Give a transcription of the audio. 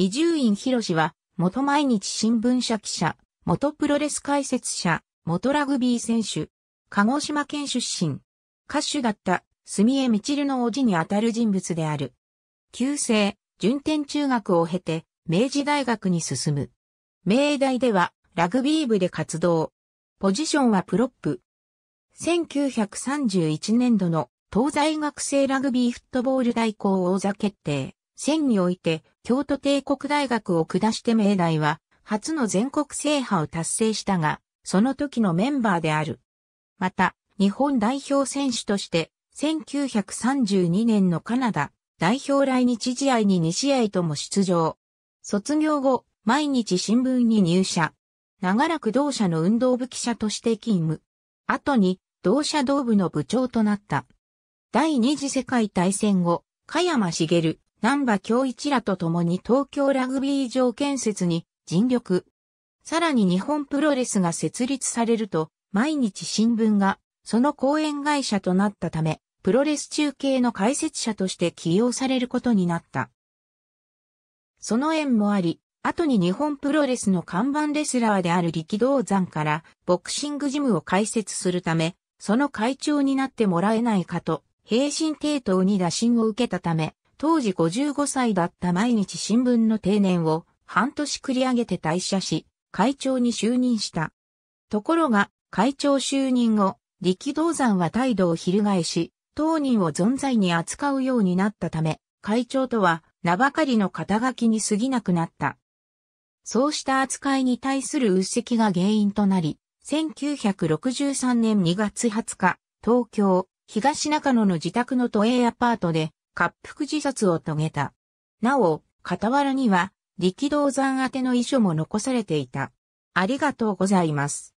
伊集院博士は、元毎日新聞社記者、元プロレス解説者、元ラグビー選手、鹿児島県出身、歌手だった、住江みちるの叔父にあたる人物である。旧制、順天中学を経て、明治大学に進む。明大では、ラグビー部で活動。ポジションはプロップ。1931年度の東西学生ラグビーフットボール代行王座決定。戦において京都帝国大学を下して明大は初の全国制覇を達成したが、その時のメンバーである。また、日本代表選手として1932年のカナダ代表来日試合に2試合とも出場。卒業後、毎日新聞に入社。長らく同社の運動部記者として勤務。後に、同社同部の部長となった。第二次世界大戦後、加山茂、南波京一らと共に東京ラグビー場建設に尽力。さらに日本プロレスが設立されると、毎日新聞がその講演会社となったため、プロレス中継の解説者として起用されることになった。その縁もあり、後に日本プロレスの看板レスラーである力道山からボクシングジムを開設するため、その会長になってもらえないかと、平身抵当に打診を受けたため、当時55歳だった毎日新聞の定年を半年繰り上げて退社し、会長に就任した。ところが、会長就任後、力道山は態度を翻し、当人を存在に扱うようになったため、会長とは名ばかりの肩書きに過ぎなくなった。そうした扱いに対する鬱積が原因となり、1963年2月20日、東京、東中野の自宅の都営アパートで、滑腹自殺を遂げた。なお、傍らには力道山宛ての遺書も残されていた。ありがとうございます。